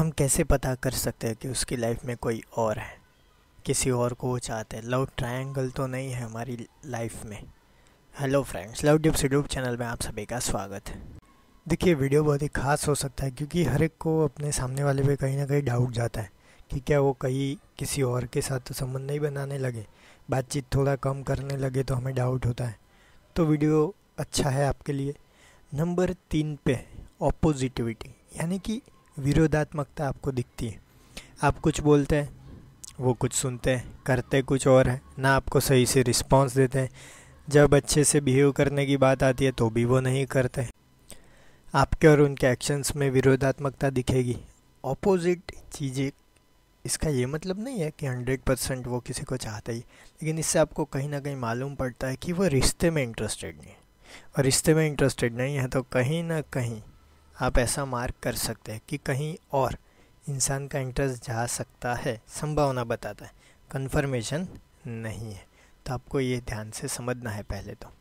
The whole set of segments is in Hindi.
हम कैसे पता कर सकते हैं कि उसकी लाइफ में कोई और है किसी और को वो चाहते हैं लव ट्रायंगल तो नहीं है हमारी लाइफ में hello friends love dips YouTube channel में आप सभी का स्वागत है देखिए वीडियो बहुत ही खास हो सकता है क्योंकि हर एक को अपने सामने वाले पे कहीं ना कहीं डाउट जाता है कि क्या वो कहीं किसी और के साथ तो संबंध नहीं बनाने लगे बातचीत थोड़ा कम करने लगे तो हमें डाउट होता है तो वीडियो अच्छा है आपके लिए नंबर तीन पे ऑपोजिटिविटी यानी कि विरोधात्मकता आपको दिखती है आप कुछ बोलते हैं वो कुछ सुनते हैं करते कुछ और हैं ना आपको सही से रिस्पॉन्स देते हैं जब अच्छे से बिहेव करने की बात आती है तो भी वो नहीं करते आपके और उनके एक्शंस में विरोधात्मकता दिखेगी ऑपोजिट चीज़ें इसका ये मतलब नहीं है कि हंड्रेड परसेंट वो किसी को चाहता ही लेकिन इससे आपको कहीं ना कहीं मालूम पड़ता है कि वो रिश्ते में इंटरेस्टेड नहीं है और रिश्ते में इंटरेस्टेड नहीं है तो कहीं ना कहीं आप ऐसा मार्क कर सकते हैं कि कहीं और इंसान का इंटरेस्ट जा सकता है संभावना बताता है कन्फर्मेशन नहीं है तो आपको ये ध्यान से समझना है पहले तो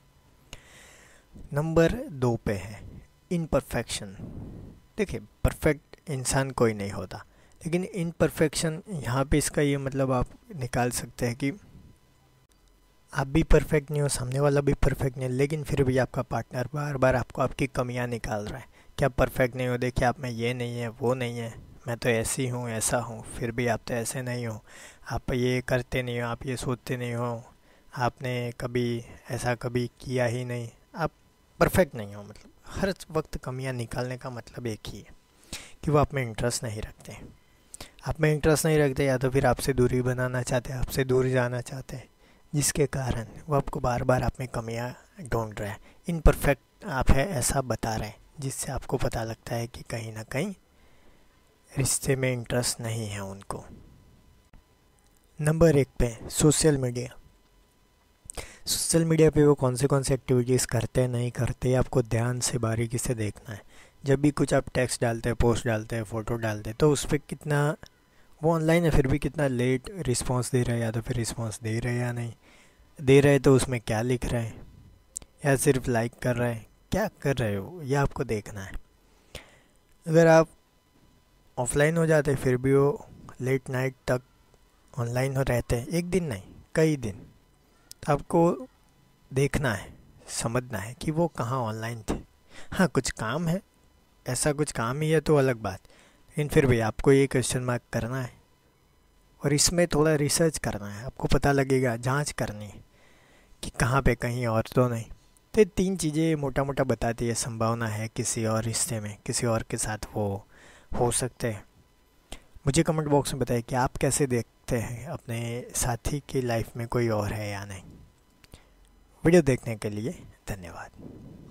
नंबर दो पे है इनपरफेक्शन देखिए परफेक्ट इंसान कोई नहीं होता लेकिन इनपरफेक्शन यहाँ पे इसका ये मतलब आप निकाल सकते हैं कि आप भी परफेक्ट नहीं हो सामने वाला भी परफेक्ट नहीं लेकिन फिर भी आपका पार्टनर बार बार आपको आपकी कमियाँ निकाल रहा है क्या परफेक्ट नहीं हो देखिए आप में ये नहीं है वो नहीं है मैं तो ऐसी हूँ ऐसा हूँ फिर भी आप तो ऐसे नहीं हो आप ये करते नहीं हो आप ये सोचते नहीं हो आपने कभी ऐसा कभी किया ही नहीं आप परफेक्ट नहीं हो मतलब हर वक्त कमियाँ निकालने का मतलब एक ही है कि वो आप में इंटरेस्ट नहीं रखते आप में इंटरेस्ट नहीं रखते या तो फिर आपसे दूरी बनाना चाहते हैं आपसे दूर जाना चाहते हैं जिसके कारण वो आपको बार बार आप में कमियाँ ढूंढ रहे हैं इनपरफेक्ट आप है ऐसा बता रहे हैं जिससे आपको पता लगता है कि कहीं ना कहीं रिश्ते में इंटरेस्ट नहीं है उनको नंबर एक पे सोशल मीडिया सोशल मीडिया पे वो कौन से कौन से एक्टिविटीज़ करते हैं नहीं करते आपको ध्यान से बारीकी से देखना है जब भी कुछ आप टेक्स्ट डालते हैं पोस्ट डालते हैं फ़ोटो डालते हैं तो उस पर कितना वो ऑनलाइन है फिर भी कितना लेट रिस्पॉन्स दे रहा है या तो फिर रिस्पॉन्स दे रहे हैं या नहीं दे रहे तो उसमें क्या लिख रहे हैं या सिर्फ लाइक कर रहे हैं क्या कर रहे हो ये आपको देखना है अगर आप ऑफलाइन हो जाते फिर भी वो लेट नाइट तक ऑनलाइन हो रहते हैं एक दिन नहीं कई दिन तो आपको देखना है समझना है कि वो कहाँ ऑनलाइन थे हाँ कुछ काम है ऐसा कुछ काम ही है तो अलग बात लेकिन फिर भी आपको ये क्वेश्चन मार्क करना है और इसमें थोड़ा रिसर्च करना है आपको पता लगेगा जांच करनी है कि कहाँ पे कहीं और तो नहीं तो तीन चीज़ें मोटा मोटा बताती है संभावना है किसी और रिश्ते में किसी और के साथ वो हो सकते हैं मुझे कमेंट बॉक्स में बताइए कि आप कैसे देखते हैं अपने साथी की लाइफ में कोई और है या नहीं वीडियो देखने के लिए धन्यवाद